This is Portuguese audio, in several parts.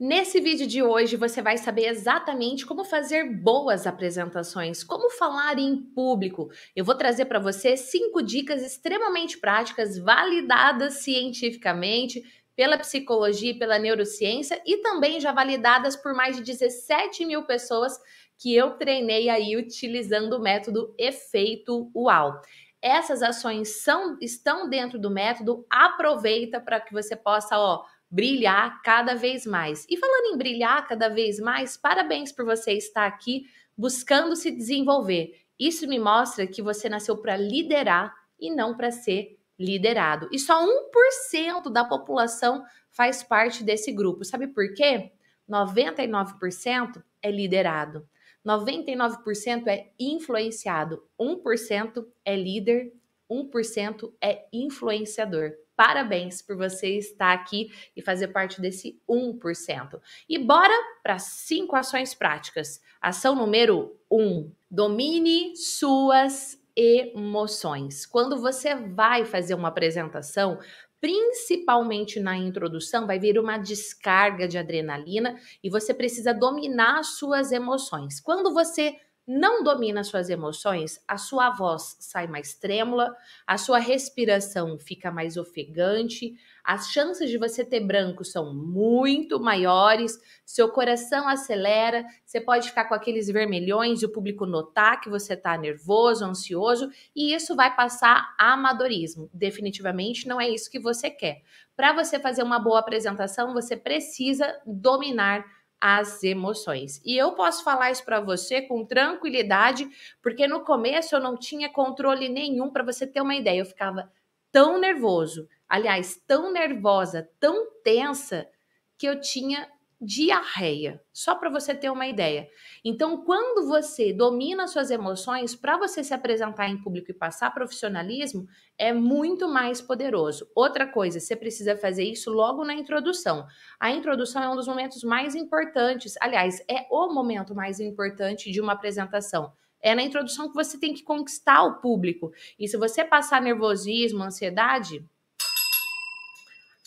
Nesse vídeo de hoje você vai saber exatamente como fazer boas apresentações, como falar em público. Eu vou trazer para você cinco dicas extremamente práticas, validadas cientificamente pela psicologia e pela neurociência e também já validadas por mais de 17 mil pessoas que eu treinei aí utilizando o método efeito UAU. Essas ações são, estão dentro do método, aproveita para que você possa, ó brilhar cada vez mais. E falando em brilhar cada vez mais, parabéns por você estar aqui buscando se desenvolver. Isso me mostra que você nasceu para liderar e não para ser liderado. E só 1% da população faz parte desse grupo. Sabe por quê? 99% é liderado. 99% é influenciado, 1% é líder, 1% é influenciador. Parabéns por você estar aqui e fazer parte desse 1%. E bora para cinco ações práticas. Ação número 1: um, domine suas emoções. Quando você vai fazer uma apresentação, principalmente na introdução, vai vir uma descarga de adrenalina e você precisa dominar suas emoções. Quando você não domina suas emoções, a sua voz sai mais trêmula, a sua respiração fica mais ofegante, as chances de você ter branco são muito maiores, seu coração acelera, você pode ficar com aqueles vermelhões e o público notar que você está nervoso, ansioso, e isso vai passar a amadorismo. Definitivamente não é isso que você quer. Para você fazer uma boa apresentação, você precisa dominar as emoções. E eu posso falar isso para você com tranquilidade, porque no começo eu não tinha controle nenhum para você ter uma ideia. Eu ficava tão nervoso, aliás, tão nervosa, tão tensa, que eu tinha diarreia, só para você ter uma ideia. Então, quando você domina suas emoções, para você se apresentar em público e passar profissionalismo, é muito mais poderoso. Outra coisa, você precisa fazer isso logo na introdução. A introdução é um dos momentos mais importantes, aliás, é o momento mais importante de uma apresentação. É na introdução que você tem que conquistar o público. E se você passar nervosismo, ansiedade,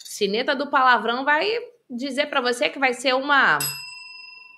sineta do palavrão vai dizer para você que vai ser uma,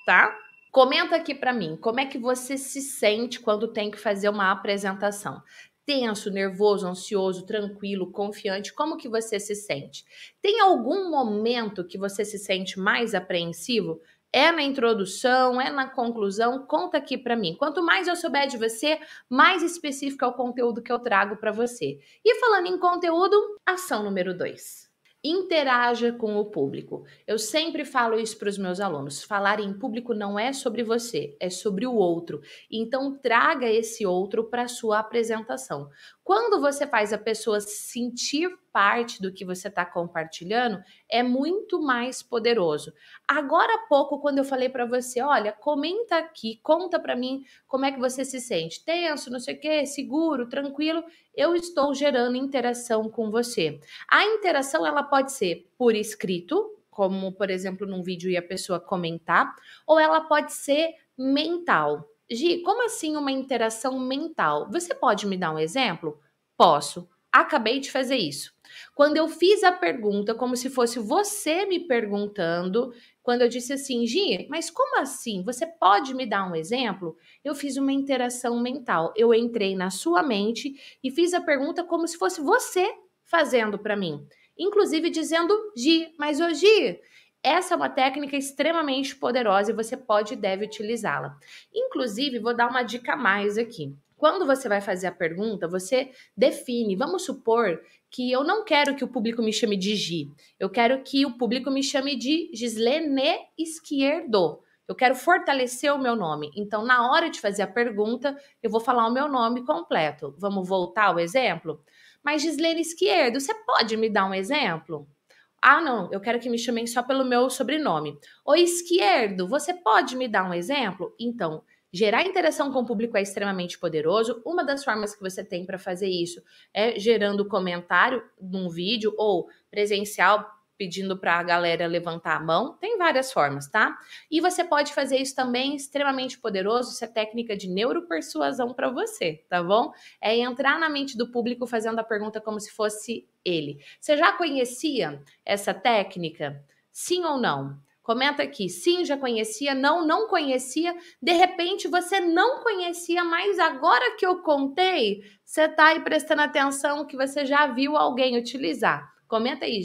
tá? Comenta aqui para mim, como é que você se sente quando tem que fazer uma apresentação? Tenso, nervoso, ansioso, tranquilo, confiante, como que você se sente? Tem algum momento que você se sente mais apreensivo? É na introdução, é na conclusão, conta aqui para mim. Quanto mais eu souber de você, mais específico é o conteúdo que eu trago para você. E falando em conteúdo, ação número 2. Interaja com o público. Eu sempre falo isso para os meus alunos. Falar em público não é sobre você, é sobre o outro. Então traga esse outro para sua apresentação. Quando você faz a pessoa sentir parte do que você está compartilhando, é muito mais poderoso. Agora há pouco, quando eu falei para você, olha, comenta aqui, conta para mim como é que você se sente, tenso, não sei o quê, seguro, tranquilo, eu estou gerando interação com você. A interação ela pode ser por escrito, como por exemplo num vídeo e a pessoa comentar, ou ela pode ser mental. Gi, como assim uma interação mental? Você pode me dar um exemplo? Posso. Acabei de fazer isso. Quando eu fiz a pergunta, como se fosse você me perguntando, quando eu disse assim, Gi, mas como assim? Você pode me dar um exemplo? Eu fiz uma interação mental. Eu entrei na sua mente e fiz a pergunta como se fosse você fazendo para mim. Inclusive dizendo, Gi, mas ô Gi, essa é uma técnica extremamente poderosa e você pode e deve utilizá-la. Inclusive, vou dar uma dica a mais aqui. Quando você vai fazer a pergunta, você define. Vamos supor que eu não quero que o público me chame de Gi. Eu quero que o público me chame de Gislene Esquerdo. Eu quero fortalecer o meu nome. Então, na hora de fazer a pergunta, eu vou falar o meu nome completo. Vamos voltar ao exemplo? Mas Gislene Esquerdo, você pode me dar um exemplo? Ah, não, eu quero que me chamem só pelo meu sobrenome. O esquerdo, você pode me dar um exemplo? Então, gerar interação com o público é extremamente poderoso. Uma das formas que você tem para fazer isso é gerando comentário num vídeo ou presencial pedindo para a galera levantar a mão. Tem várias formas, tá? E você pode fazer isso também, extremamente poderoso. Isso é técnica de neuropersuasão para você, tá bom? É entrar na mente do público fazendo a pergunta como se fosse ele. Você já conhecia essa técnica? Sim ou não? Comenta aqui, sim, já conhecia, não, não conhecia. De repente você não conhecia, mas agora que eu contei, você está aí prestando atenção que você já viu alguém utilizar. Comenta aí.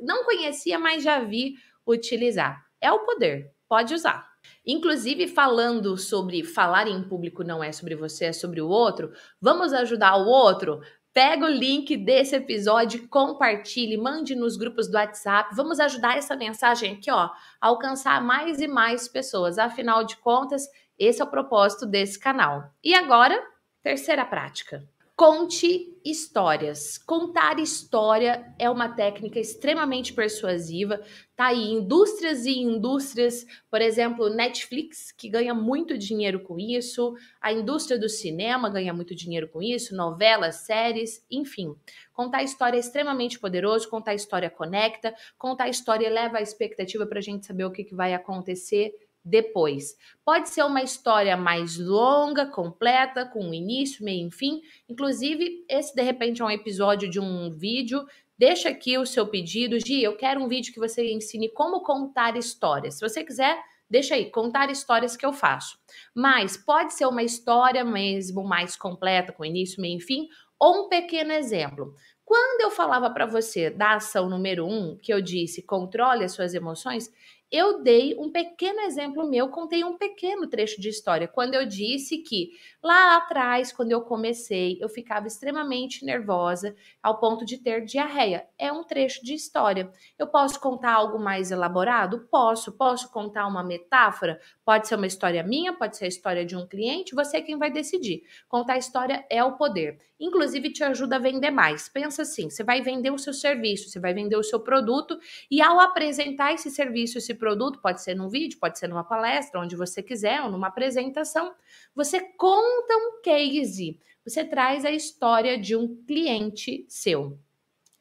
Não conhecia, mas já vi utilizar. É o poder. Pode usar. Inclusive, falando sobre falar em público não é sobre você, é sobre o outro, vamos ajudar o outro? Pega o link desse episódio, compartilhe, mande nos grupos do WhatsApp. Vamos ajudar essa mensagem aqui, ó, a alcançar mais e mais pessoas. Afinal de contas, esse é o propósito desse canal. E agora, terceira prática. Conte histórias. Contar história é uma técnica extremamente persuasiva. Tá aí indústrias e indústrias, por exemplo, Netflix, que ganha muito dinheiro com isso, a indústria do cinema ganha muito dinheiro com isso, novelas, séries, enfim. Contar história é extremamente poderoso, contar história conecta, contar história eleva a expectativa para a gente saber o que, que vai acontecer depois. Pode ser uma história mais longa, completa, com início, meio e fim. Inclusive, esse de repente é um episódio de um vídeo. Deixa aqui o seu pedido, Gi, eu quero um vídeo que você ensine como contar histórias. Se você quiser, deixa aí, contar histórias que eu faço. Mas pode ser uma história mesmo mais completa, com início, meio e fim, ou um pequeno exemplo. Quando eu falava para você da ação número um, que eu disse controle as suas emoções, eu dei um pequeno exemplo meu, contei um pequeno trecho de história, quando eu disse que lá atrás, quando eu comecei, eu ficava extremamente nervosa ao ponto de ter diarreia. É um trecho de história. Eu posso contar algo mais elaborado? Posso. Posso contar uma metáfora? Pode ser uma história minha, pode ser a história de um cliente, você é quem vai decidir. Contar a história é o poder. Inclusive, te ajuda a vender mais. Pensa assim: você vai vender o seu serviço, você vai vender o seu produto, e ao apresentar esse serviço, esse produto, pode ser num vídeo, pode ser numa palestra, onde você quiser, ou numa apresentação. Você conta um case, você traz a história de um cliente seu.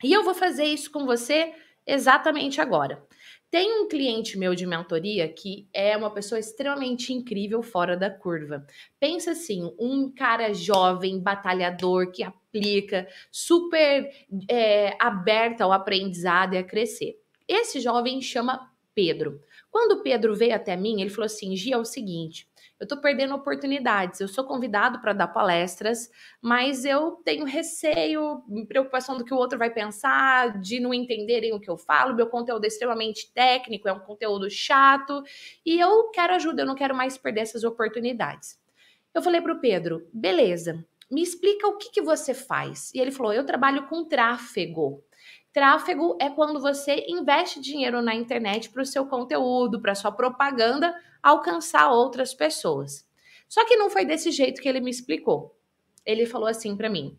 E eu vou fazer isso com você exatamente agora. Tem um cliente meu de mentoria que é uma pessoa extremamente incrível fora da curva. Pensa assim, um cara jovem, batalhador, que aplica, super é, aberto ao aprendizado e a crescer. Esse jovem chama Pedro. Quando o Pedro veio até mim, ele falou assim: Gia, é o seguinte, eu estou perdendo oportunidades. Eu sou convidado para dar palestras, mas eu tenho receio, preocupação do que o outro vai pensar, de não entenderem o que eu falo. Meu conteúdo é extremamente técnico, é um conteúdo chato, e eu quero ajuda, eu não quero mais perder essas oportunidades. Eu falei para o Pedro: beleza, me explica o que, que você faz. E ele falou: eu trabalho com tráfego. Tráfego é quando você investe dinheiro na internet para o seu conteúdo, para sua propaganda alcançar outras pessoas. Só que não foi desse jeito que ele me explicou. Ele falou assim para mim: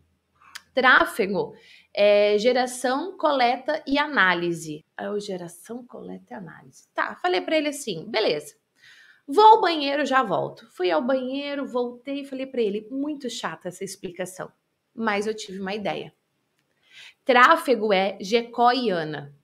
tráfego é geração, coleta e análise. Eu, geração, coleta e análise. Tá, falei para ele assim: beleza. Vou ao banheiro, já volto. Fui ao banheiro, voltei e falei para ele: muito chata essa explicação, mas eu tive uma ideia. Tráfego é gecoiana.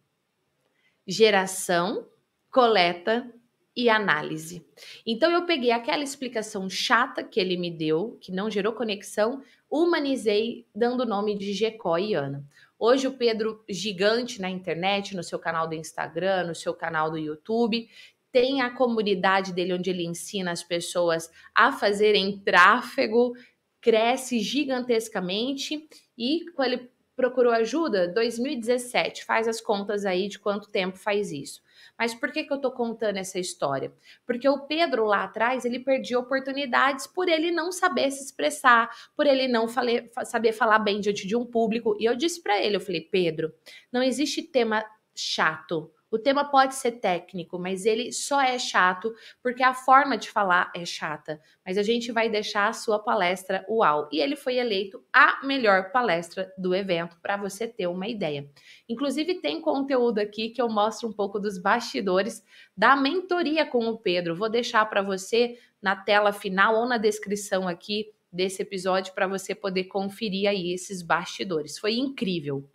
Geração, coleta e análise. Então eu peguei aquela explicação chata que ele me deu, que não gerou conexão, humanizei dando o nome de Gecoiana. e Ana. Hoje o Pedro gigante na internet, no seu canal do Instagram, no seu canal do YouTube, tem a comunidade dele onde ele ensina as pessoas a fazerem tráfego, cresce gigantescamente e com ele procurou ajuda? 2017. Faz as contas aí de quanto tempo faz isso. Mas por que, que eu estou contando essa história? Porque o Pedro lá atrás ele perdia oportunidades por ele não saber se expressar, por ele não fale, saber falar bem diante de um público. E eu disse para ele, eu falei, Pedro, não existe tema chato. O tema pode ser técnico, mas ele só é chato porque a forma de falar é chata. Mas a gente vai deixar a sua palestra uau. E ele foi eleito a melhor palestra do evento, para você ter uma ideia. Inclusive, tem conteúdo aqui que eu mostro um pouco dos bastidores da mentoria com o Pedro. Vou deixar para você na tela final ou na descrição aqui desse episódio para você poder conferir aí esses bastidores. Foi incrível.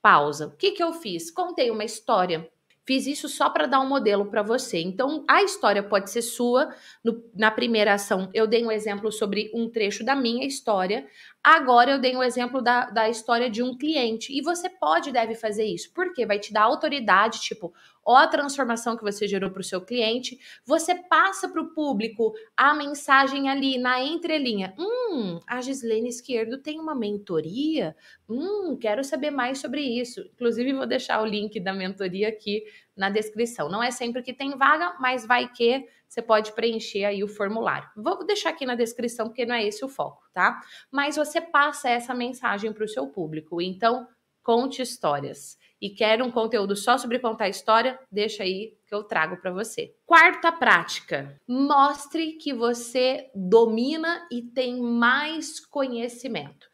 Pausa. O que, que eu fiz? Contei uma história Fiz isso só para dar um modelo para você. Então, a história pode ser sua. No, na primeira ação, eu dei um exemplo sobre um trecho da minha história. Agora eu dei um exemplo da, da história de um cliente. E você pode e deve fazer isso, porque vai te dar autoridade, tipo, ó a transformação que você gerou para o seu cliente, você passa para o público a mensagem ali na entrelinha. Hum, a Gislene Esquerdo tem uma mentoria? Hum, quero saber mais sobre isso. Inclusive, vou deixar o link da mentoria aqui na descrição. Não é sempre que tem vaga, mas vai que você pode preencher aí o formulário. Vou deixar aqui na descrição, porque não é esse o foco, tá? Mas você passa essa mensagem para o seu público. Então, conte histórias. E quer um conteúdo só sobre contar história? Deixa aí que eu trago para você. Quarta prática: mostre que você domina e tem mais conhecimento.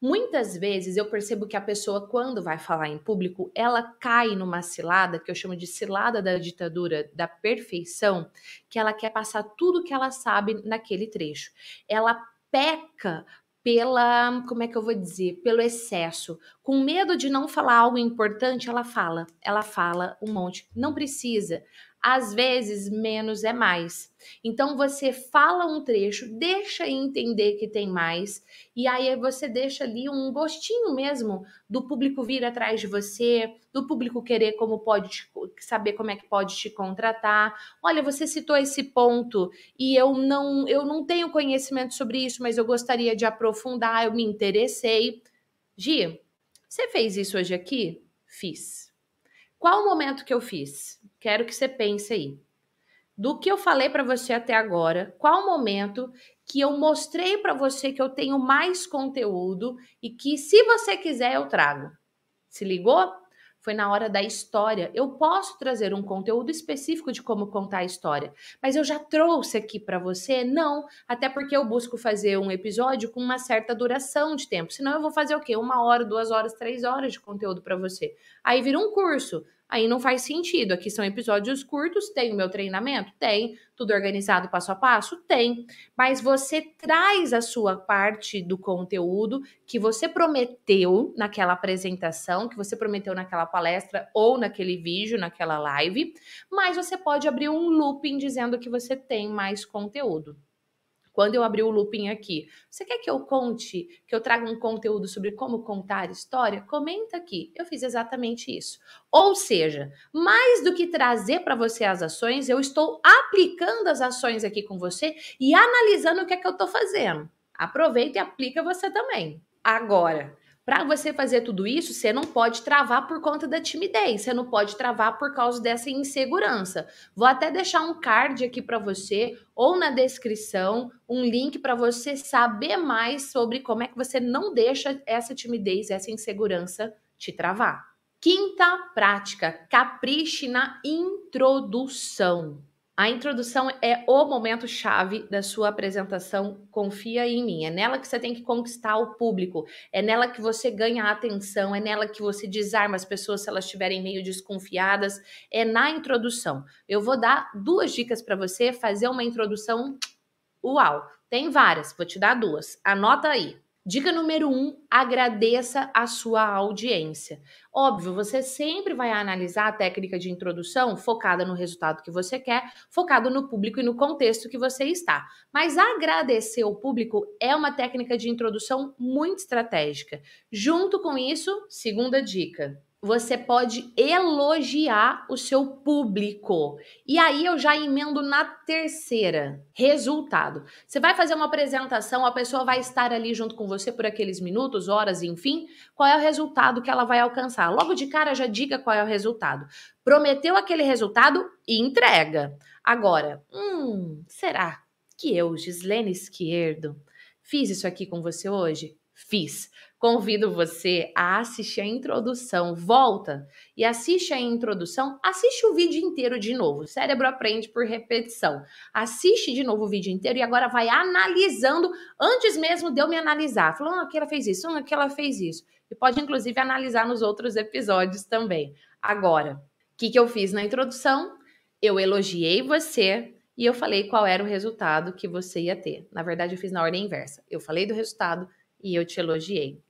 Muitas vezes eu percebo que a pessoa, quando vai falar em público, ela cai numa cilada, que eu chamo de cilada da ditadura da perfeição, que ela quer passar tudo que ela sabe naquele trecho. Ela peca pela, como é que eu vou dizer, pelo excesso. Com medo de não falar algo importante, ela fala, ela fala um monte, não precisa às vezes menos é mais. Então você fala um trecho, deixa entender que tem mais, e aí você deixa ali um gostinho mesmo do público vir atrás de você, do público querer como pode te, saber como é que pode te contratar. Olha, você citou esse ponto e eu não eu não tenho conhecimento sobre isso, mas eu gostaria de aprofundar, eu me interessei. Gi, você fez isso hoje aqui? Fiz. Qual o momento que eu fiz? Quero que você pense aí. Do que eu falei para você até agora, qual o momento que eu mostrei para você que eu tenho mais conteúdo e que, se você quiser, eu trago? Se ligou? foi na hora da história. Eu posso trazer um conteúdo específico de como contar a história, mas eu já trouxe aqui para você? Não, até porque eu busco fazer um episódio com uma certa duração de tempo. Senão eu vou fazer o quê? Uma hora, duas horas, três horas de conteúdo para você. Aí vira um curso aí não faz sentido. Aqui são episódios curtos, tem o meu treinamento? Tem. Tudo organizado passo a passo? Tem. Mas você traz a sua parte do conteúdo que você prometeu naquela apresentação, que você prometeu naquela palestra ou naquele vídeo, naquela live, mas você pode abrir um looping dizendo que você tem mais conteúdo. Quando eu abrir o looping aqui, você quer que eu conte, que eu traga um conteúdo sobre como contar história? Comenta aqui. Eu fiz exatamente isso. Ou seja, mais do que trazer para você as ações, eu estou aplicando as ações aqui com você e analisando o que é que eu estou fazendo. Aproveita e aplica você também. Agora, para você fazer tudo isso, você não pode travar por conta da timidez, você não pode travar por causa dessa insegurança. Vou até deixar um card aqui para você ou na descrição, um link para você saber mais sobre como é que você não deixa essa timidez, essa insegurança te travar. Quinta prática, capriche na introdução. A introdução é o momento chave da sua apresentação. Confia em mim. É nela que você tem que conquistar o público. É nela que você ganha atenção. É nela que você desarma as pessoas se elas estiverem meio desconfiadas. É na introdução. Eu vou dar duas dicas para você fazer uma introdução. Uau! Tem várias. Vou te dar duas. Anota aí. Dica número um: agradeça a sua audiência. Óbvio, você sempre vai analisar a técnica de introdução focada no resultado que você quer, focado no público e no contexto que você está. Mas agradecer o público é uma técnica de introdução muito estratégica. Junto com isso, segunda dica: você pode elogiar o seu público. E aí eu já emendo na terceira. Resultado. Você vai fazer uma apresentação, a pessoa vai estar ali junto com você por aqueles minutos, horas, enfim. Qual é o resultado que ela vai alcançar? Logo de cara já diga qual é o resultado. Prometeu aquele resultado e entrega. Agora, hum, será que eu, Gislene Esquerdo, fiz isso aqui com você hoje? fiz. Convido você a assistir a introdução, volta e assiste a introdução, assiste o vídeo inteiro de novo. O cérebro aprende por repetição. Assiste de novo o vídeo inteiro e agora vai analisando antes mesmo de eu me analisar. Falando, ah, aquela fez isso, ah, aquela fez isso. E pode inclusive analisar nos outros episódios também. Agora, o que, que eu fiz na introdução? Eu elogiei você, e eu falei qual era o resultado que você ia ter. Na verdade, eu fiz na ordem inversa. Eu falei do resultado, e eu te elogiei.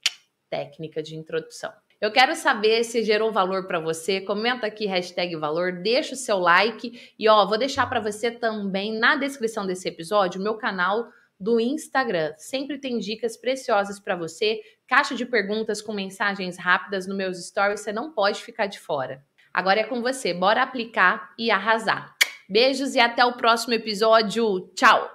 Técnica de introdução. Eu quero saber se gerou valor para você. Comenta aqui hashtag valor, deixa o seu like e ó, vou deixar para você também na descrição desse episódio o meu canal do Instagram. Sempre tem dicas preciosas para você, caixa de perguntas com mensagens rápidas nos meus stories, você não pode ficar de fora. Agora é com você, bora aplicar e arrasar. Beijos e até o próximo episódio. Tchau.